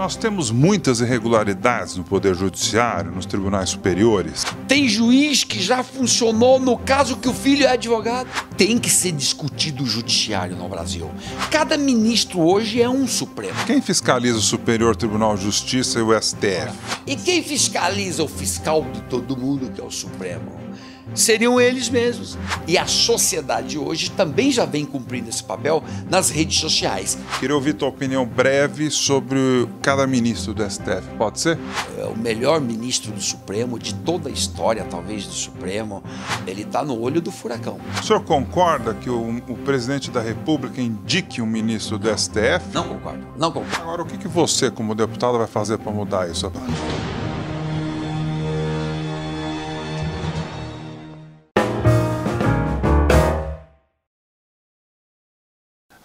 Nós temos muitas irregularidades no Poder Judiciário, nos tribunais superiores. Tem juiz que já funcionou no caso que o filho é advogado. Tem que ser discutido o judiciário no Brasil. Cada ministro hoje é um Supremo. Quem fiscaliza o Superior Tribunal de Justiça e é o STF? E quem fiscaliza o fiscal de todo mundo, que é o Supremo? seriam eles mesmos. E a sociedade hoje também já vem cumprindo esse papel nas redes sociais. Queria ouvir tua opinião breve sobre cada ministro do STF, pode ser? É o melhor ministro do Supremo, de toda a história, talvez, do Supremo. Ele está no olho do furacão. O senhor concorda que o, o, presidente da República indique um ministro do STF? Não concordo, não concordo. Agora, o que, que você, como deputado, vai fazer para mudar isso, Abad?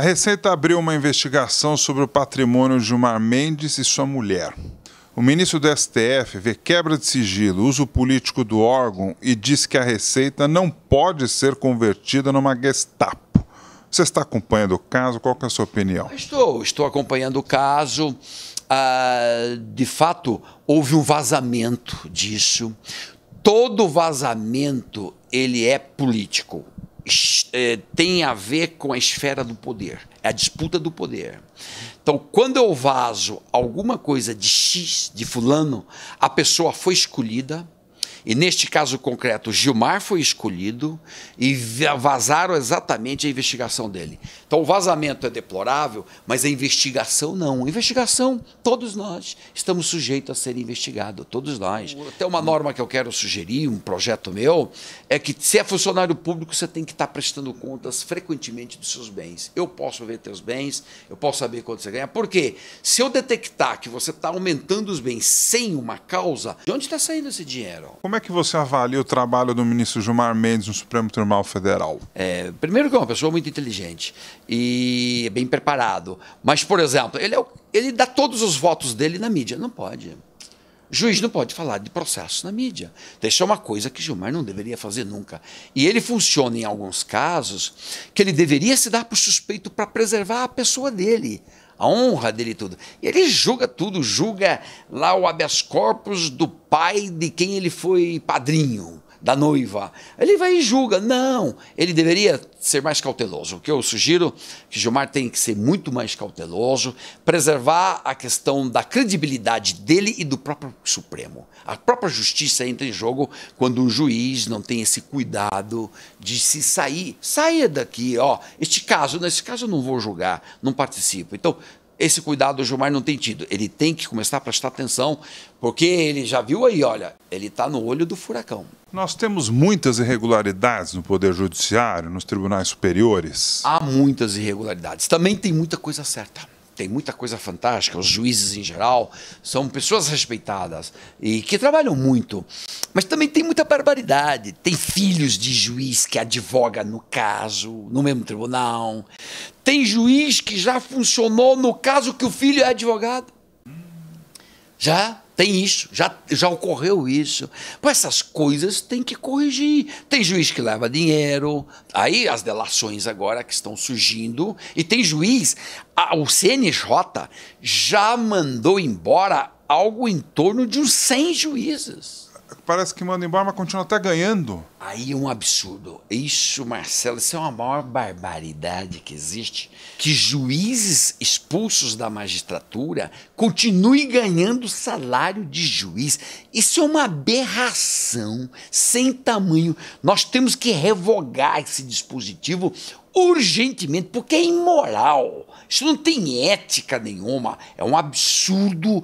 A Receita abriu uma investigação sobre o patrimônio de Gilmar Mendes e sua mulher. O ministro do STF vê quebra de sigilo, uso político do órgão e diz que a Receita não pode ser convertida numa Gestapo. Você está acompanhando o caso? Qual é a sua opinião? Estou, estou acompanhando o caso. Ah, de fato, houve um vazamento disso. Todo vazamento ele é político. É, tem a ver com a esfera do poder, é a disputa do poder. Então, quando eu vazo alguma coisa de X, de Fulano, a pessoa foi escolhida, e neste caso concreto, Gilmar foi escolhido e vazaram exatamente a investigação dele. Então o vazamento é deplorável, mas a investigação não. A investigação, todos nós estamos sujeitos a ser investigados, todos nós. Até uma norma que eu quero sugerir, um projeto meu, é que se é funcionário público, você tem que estar prestando contas frequentemente dos seus bens. Eu posso ver teus bens, eu posso saber quanto você ganha. Por quê? Se eu detectar que você está aumentando os bens sem uma causa, de onde está saindo esse dinheiro? Como é que você avalia o trabalho do ministro Gilmar Mendes no Supremo Tribunal Federal? É, primeiro que é uma pessoa muito inteligente e é bem preparado. Mas, por exemplo, ele, é o, ele dá todos os votos dele na mídia. Não pode. Juiz não pode falar de processo na mídia. Então, isso é uma coisa que Gilmar não deveria fazer nunca. E ele funciona em alguns casos que ele deveria se dar por suspeito para preservar a pessoa dele a honra dele tudo. E ele julga tudo, julga lá o habeas corpus do pai de quem ele foi padrinho da noiva. Ele vai e julga. Não, ele deveria ser mais cauteloso. O que eu sugiro é que Gilmar tem que ser muito mais cauteloso, preservar a questão da credibilidade dele e do próprio Supremo. A própria justiça entra em jogo quando um juiz não tem esse cuidado de se sair. Saia daqui, ó. Este caso, nesse caso eu não vou julgar, não participo. Então, esse cuidado o Gilmar não tem tido. Ele tem que começar a prestar atenção, porque ele já viu aí, olha, ele está no olho do furacão. Nós temos muitas irregularidades no Poder Judiciário, nos tribunais superiores. Há muitas irregularidades. Também tem muita coisa certa tem muita coisa fantástica, os juízes em geral são pessoas respeitadas e que trabalham muito. Mas também tem muita barbaridade. Tem filhos de juiz que advoga no caso, no mesmo tribunal. Tem juiz que já funcionou no caso que o filho é advogado. Já? Tem isso, já, já ocorreu isso. Pô, essas coisas tem que corrigir. Tem juiz que leva dinheiro, aí as delações agora que estão surgindo, e tem juiz, a, o CNJ já mandou embora algo em torno de uns 100 juízes parece que manda embora, mas continua até ganhando. Aí um absurdo. Isso, Marcelo, isso é uma maior barbaridade que existe. Que juízes expulsos da magistratura continuem ganhando salário de juiz. Isso é uma aberração sem tamanho. Nós temos que revogar esse dispositivo urgentemente, porque é imoral. Isso não tem ética nenhuma. É um absurdo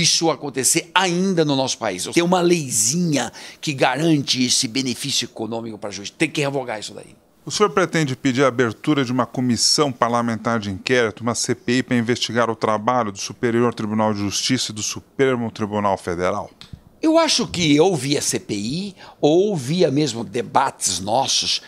isso acontecer ainda no nosso país. Tem uma leizinha que garante esse benefício econômico para justiça. Tem que revogar isso daí. O senhor pretende pedir a abertura de uma comissão parlamentar de inquérito, uma CPI, para investigar o trabalho do Superior Tribunal de Justiça e do Supremo Tribunal Federal? Eu acho que ou via CPI ou via mesmo debates nossos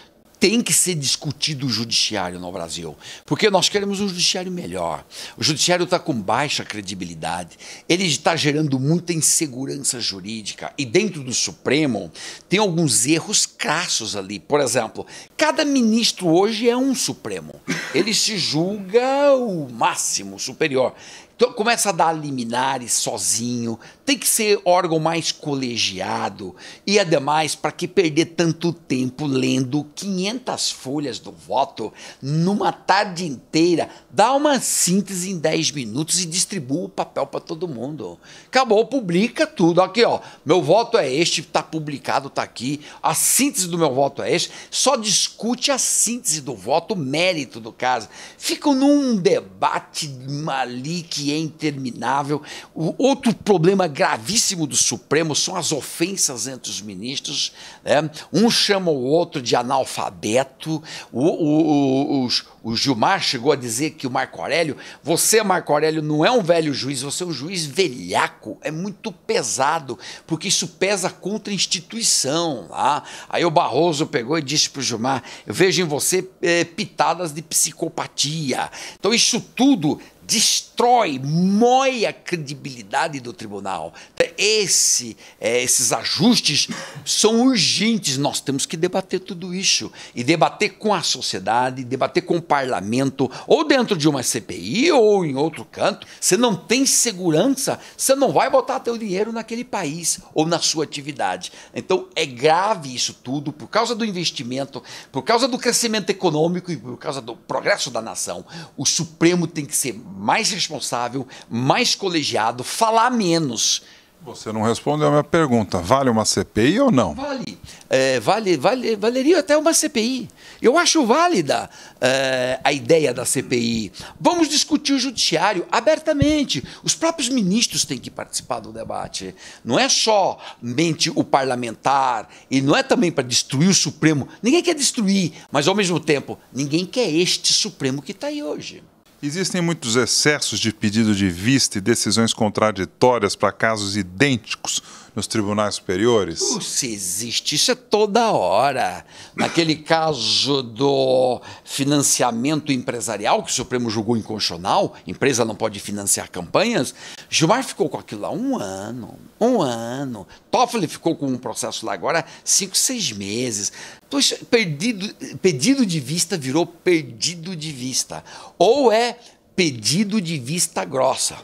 tem que ser discutido o judiciário no Brasil, porque nós queremos um judiciário melhor. O judiciário está com baixa credibilidade, ele está gerando muita insegurança jurídica. E dentro do Supremo tem alguns erros crassos ali. Por exemplo, cada ministro hoje é um Supremo. Ele se julga o máximo, superior. Então, começa a dar liminares sozinho, tem que ser órgão mais colegiado. E, ademais, para que perder tanto tempo lendo 500 folhas do voto numa tarde inteira? Dá uma síntese em 10 minutos e distribua o papel para todo mundo. Acabou, publica tudo. Aqui, ó, meu voto é este, está publicado, está aqui. A síntese do meu voto é este. Só discute a síntese do voto, o mérito do caso. Fico num debate ali que é interminável. O outro problema gravíssimo do Supremo são as ofensas entre os ministros. Né? Um chama o outro de analfabeto. O, o, o, o, Gilmar chegou a dizer que o Marco Aurélio, você, Marco Aurélio, não é um velho juiz, você é um juiz velhaco. É muito pesado, porque isso pesa contra a instituição. Tá? Aí o Barroso pegou e disse para o Gilmar: Eu vejo em você é, pitadas de psicopatia. Então, isso tudo destrói, moe a credibilidade do tribunal. Esse, é, esses ajustes são urgentes. Nós temos que debater tudo isso e debater com a sociedade, debater com o parlamento, ou dentro de uma CPI ou em outro canto. Você não tem segurança, você não vai botar teu dinheiro naquele país ou na sua atividade. Então é grave isso tudo por causa do investimento, por causa do crescimento econômico e por causa do progresso da nação. O Supremo tem que ser mais responsável, mais colegiado, falar menos. Você não respondeu a minha pergunta. Vale uma CPI ou não? Vale. É, vale, vale valeria até uma CPI. Eu acho válida é, a ideia da CPI. Vamos discutir o judiciário abertamente. Os próprios ministros têm que participar do debate. Não é só mente o parlamentar e não é também para destruir o Supremo. Ninguém quer destruir, mas ao mesmo tempo, ninguém quer este Supremo que está aí hoje. Existem muitos excessos de pedido de vista e decisões contraditórias para casos idênticos nos tribunais superiores? Se existe, isso é toda hora. Naquele caso do financiamento empresarial, que o Supremo julgou inconstitucional, empresa não pode financiar campanhas, Gilmar ficou com aquilo lá um ano, um ano. Toffoli ficou com um processo lá agora cinco, seis meses. Poxa, perdido, pedido de vista virou perdido de vista. Ou é pedido de vista grossa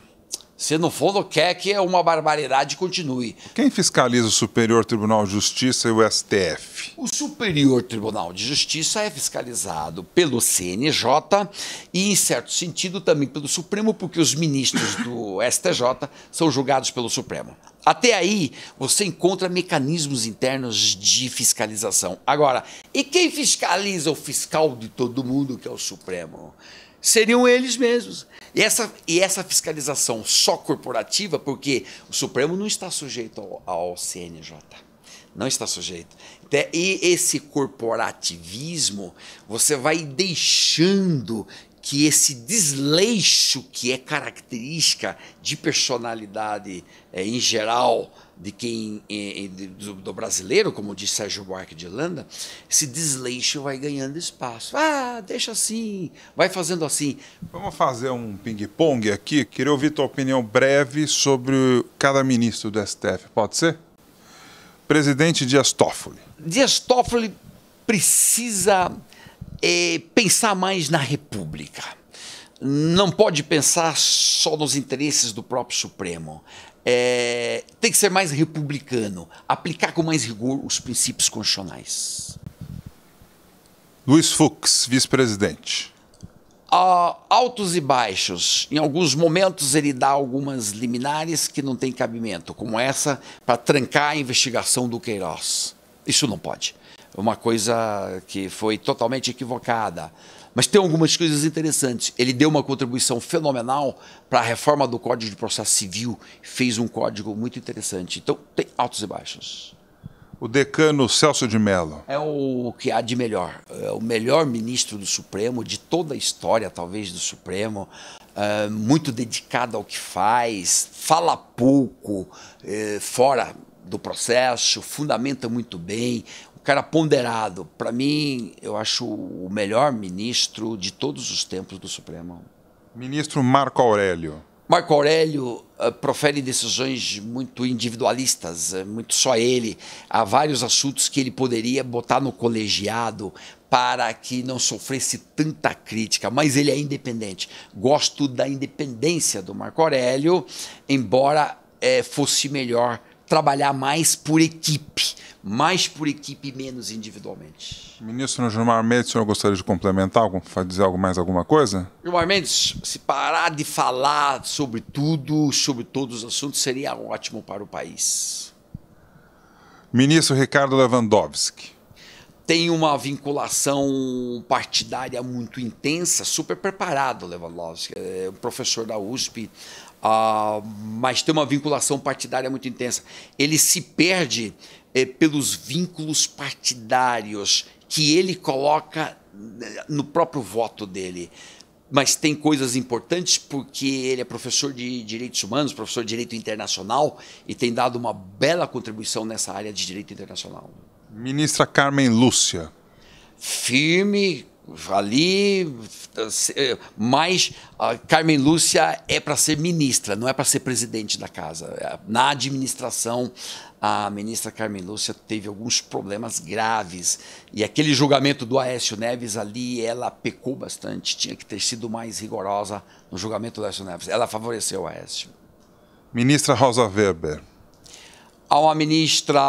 se no fundo, quer que uma barbaridade continue. Quem fiscaliza o Superior Tribunal de Justiça e o STF? O Superior Tribunal de Justiça é fiscalizado pelo CNJ e, em certo sentido, também pelo Supremo, porque os ministros do STJ são julgados pelo Supremo. Até aí, você encontra mecanismos internos de fiscalização. Agora, e quem fiscaliza o fiscal de todo mundo, que é o Supremo? seriam eles mesmos. E essa, e essa fiscalização só corporativa, porque o Supremo não está sujeito ao, ao CNJ. Não está sujeito. E esse corporativismo, você vai deixando que esse desleixo que é característica de personalidade é, em geral de quem é, é do, do, brasileiro, como diz Sérgio Buarque de Landa, esse desleixo vai ganhando espaço. Ah, deixa assim, vai fazendo assim. Vamos fazer um ping-pong aqui. Queria ouvir tua opinião breve sobre cada ministro do STF, pode ser? Presidente Dias Toffoli. Dias Toffoli precisa é pensar mais na República. Não pode pensar só nos interesses do próprio Supremo. É, tem que ser mais republicano, aplicar com mais rigor os princípios constitucionais. Luiz Fux, vice-presidente. Uh, altos e baixos. Em alguns momentos ele dá algumas liminares que não têm cabimento, como essa para trancar a investigação do Queiroz. Isso não pode uma coisa que foi totalmente equivocada. Mas tem algumas coisas interessantes. Ele deu uma contribuição fenomenal para a reforma do Código de Processo Civil, fez um código muito interessante. Então, tem altos e baixos. O decano Celso de Mello. É o que há de melhor. É o melhor ministro do Supremo, de toda a história, talvez, do Supremo. É muito dedicado ao que faz, fala pouco, é, fora do processo, fundamenta muito bem cara ponderado. Para mim, eu acho o melhor ministro de todos os tempos do Supremo. Ministro Marco Aurélio. Marco Aurélio uh, profere decisões muito individualistas, eh, muito só ele. Há vários assuntos que ele poderia botar no colegiado para que não sofresse tanta crítica, mas ele é independente. Gosto da independência do Marco Aurélio, embora eh, fosse melhor trabalhar mais por equipe, mais por equipe menos individualmente. Ministro Gilmar Mendes, o senhor gostaria de complementar, dizer algo mais alguma coisa? Gilmar Mendes, se parar de falar sobre tudo, sobre todos os assuntos, seria ótimo para o país. Ministro Ricardo Lewandowski tem uma vinculação partidária muito intensa, super preparado, Lewandowski, é um professor da USP, ah, mas tem uma vinculação partidária muito intensa. Ele se perde eh, pelos vínculos partidários que ele coloca eh, no próprio voto dele. Mas tem coisas importantes porque ele é professor de direitos humanos, professor de direito internacional e tem dado uma bela contribuição nessa área de direito internacional. Ministra Carmen Lúcia. Firme, ali, eh, mas a Carmen Lúcia é para ser ministra, não é para ser presidente da casa. Na administração, a ministra Carmen Lúcia teve alguns problemas graves e aquele julgamento do Aécio Neves ali, ela pecou bastante, tinha que ter sido mais rigorosa no julgamento do Aécio Neves. Ela favoreceu o Aécio. Ministra Rosa Weber. A uma ministra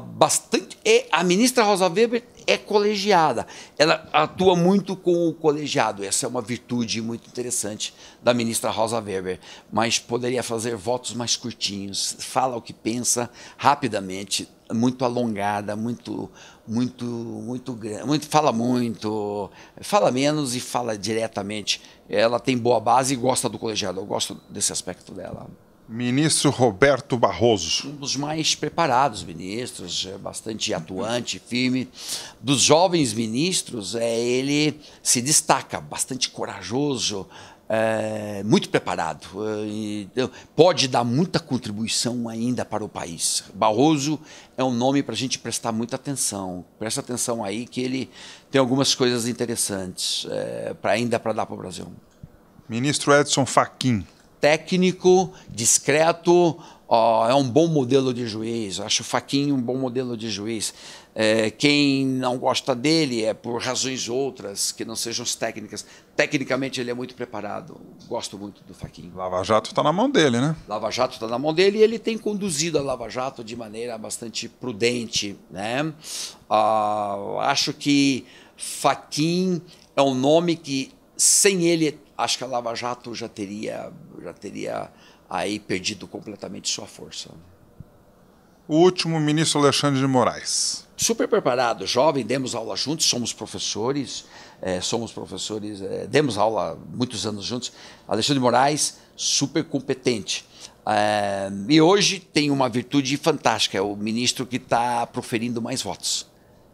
bastante. E a ministra Rosa Weber é colegiada. Ela atua muito com o colegiado. Essa é uma virtude muito interessante da ministra Rosa Weber. Mas poderia fazer votos mais curtinhos, fala o que pensa rapidamente, muito alongada, muito, muito, muito, muito, fala muito, fala menos e fala diretamente. Ela tem boa base e gosta do colegiado. Eu gosto desse aspecto dela. Ministro Roberto Barroso. Um dos mais preparados ministros, é bastante atuante, firme. Dos jovens ministros, é, ele se destaca, bastante corajoso, é, muito preparado. É, então, pode dar muita contribuição ainda para o país. Barroso é um nome para a gente prestar muita atenção. Presta atenção aí que ele tem algumas coisas interessantes é, para ainda para dar para o Brasil. Ministro Edson Fachin técnico, discreto, ó, é um bom modelo de juiz, acho o Faquinho um bom modelo de juiz. É, quem não gosta dele é por razões outras que não sejam as técnicas. Tecnicamente ele é muito preparado. Gosto muito do Faquinho. Lava Jato está na mão dele, né? Lava Jato está na mão dele e ele tem conduzido a Lava Jato de maneira bastante prudente, né? Ah, acho que Faquinho é um nome que sem ele acho que a Lava Jato já teria, já teria aí perdido completamente sua força. O último, ministro Alexandre de Moraes. Super preparado, jovem, demos aula juntos, somos professores, é, somos professores, é, demos aula muitos anos juntos. Alexandre de Moraes, super competente. É, e hoje tem uma virtude fantástica, é o ministro que está proferindo mais votos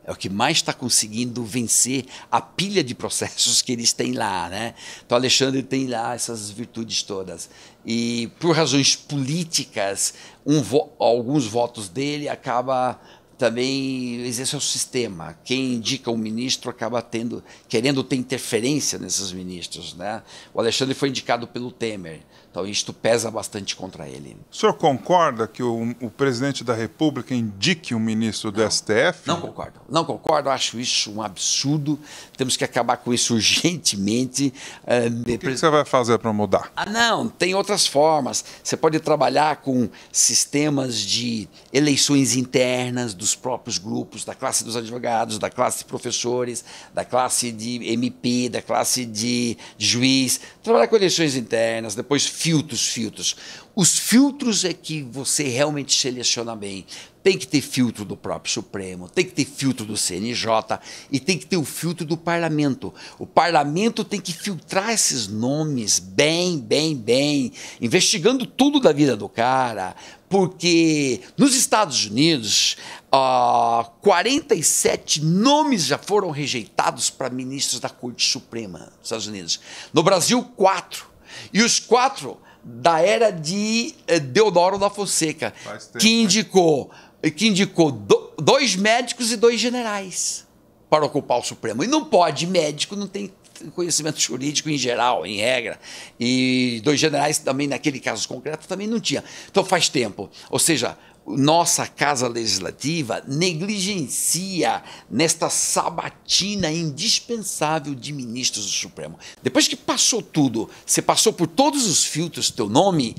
é o que mais está conseguindo vencer a pilha de processos que eles têm lá, né? Então Alexandre tem lá essas virtudes todas e por razões políticas, um vo alguns votos dele acaba também exerce o sistema. Quem indica o ministro acaba tendo, querendo ter interferência nesses ministros. Né? O Alexandre foi indicado pelo Temer, então isto pesa bastante contra ele. O senhor concorda que o, o presidente da República indique o um ministro do não, STF? Não concordo, não concordo, acho isso um absurdo. Temos que acabar com isso urgentemente. Eh, o que, que você vai fazer para mudar? Ah, não, tem outras formas. Você pode trabalhar com sistemas de eleições internas do dos próprios grupos, da classe dos advogados, da classe de professores, da classe de MP, da classe de, juiz, trabalhar com eleições internas, depois filtros, filtros. Os filtros é que você realmente seleciona bem tem que ter filtro do próprio Supremo, tem que ter filtro do CNJ e tem que ter o filtro do parlamento. O parlamento tem que filtrar esses nomes bem, bem, bem, investigando tudo da vida do cara, porque nos Estados Unidos, uh, 47 nomes já foram rejeitados para ministros da Corte Suprema dos Estados Unidos. No Brasil, quatro. E os quatro da era de eh, Deodoro da Fonseca, que né? indicou que indicou do, dois médicos e dois generais para ocupar o Supremo. E não pode, médico não tem conhecimento jurídico em geral, em regra, e dois generais também, naquele caso concreto, também não tinha. Então faz tempo. Ou seja, nossa Casa Legislativa negligencia nesta sabatina indispensável de ministros do Supremo. Depois que passou tudo, você passou por todos os filtros, teu nome,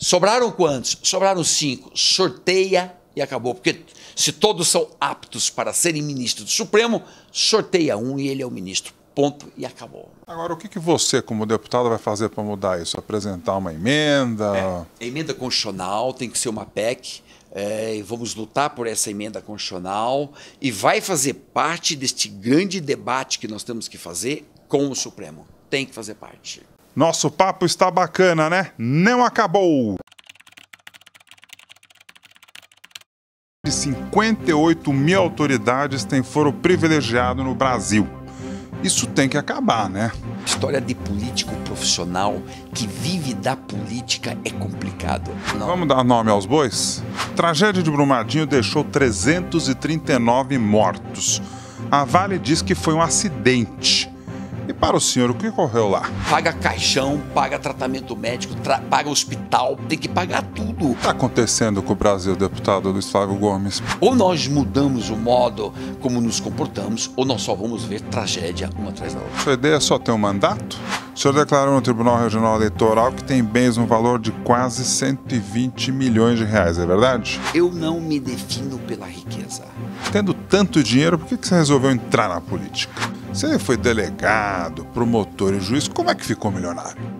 sobraram quantos? Sobraram cinco. Sorteia e acabou. Porque se todos são aptos para serem ministros do Supremo, sorteia um e ele é o ministro. Ponto e acabou. Agora, o que, que você, como deputado, vai fazer para mudar isso? Apresentar uma emenda? É, emenda constitucional tem que ser uma PEC. É, vamos lutar por essa emenda constitucional e vai fazer parte deste grande debate que nós temos que fazer com o Supremo. Tem que fazer parte. Nosso papo está bacana, né? Não acabou! de 58 mil autoridades têm foro privilegiado no Brasil. Isso tem que acabar, né? História de político profissional que vive da política é complicado. Não. Vamos dar nome aos bois? Tragédia de Brumadinho deixou 339 mortos. A Vale diz que foi um acidente. E para o senhor, o que ocorreu lá? Paga caixão, paga tratamento médico, tra paga hospital, tem que pagar tudo. Está acontecendo com o Brasil, deputado Luiz Flávio Gomes? Ou nós mudamos o modo como nos comportamos, ou nós só vamos ver tragédia uma atrás da outra. Sua ideia é só ter um mandato? O senhor declarou no Tribunal Regional Eleitoral que tem bens no valor de quase 120 milhões de reais, é verdade? Eu não me defino pela riqueza. Tendo tanto dinheiro, por que você resolveu entrar na política? Você foi delegado, promotor e juiz, como é que ficou milionário?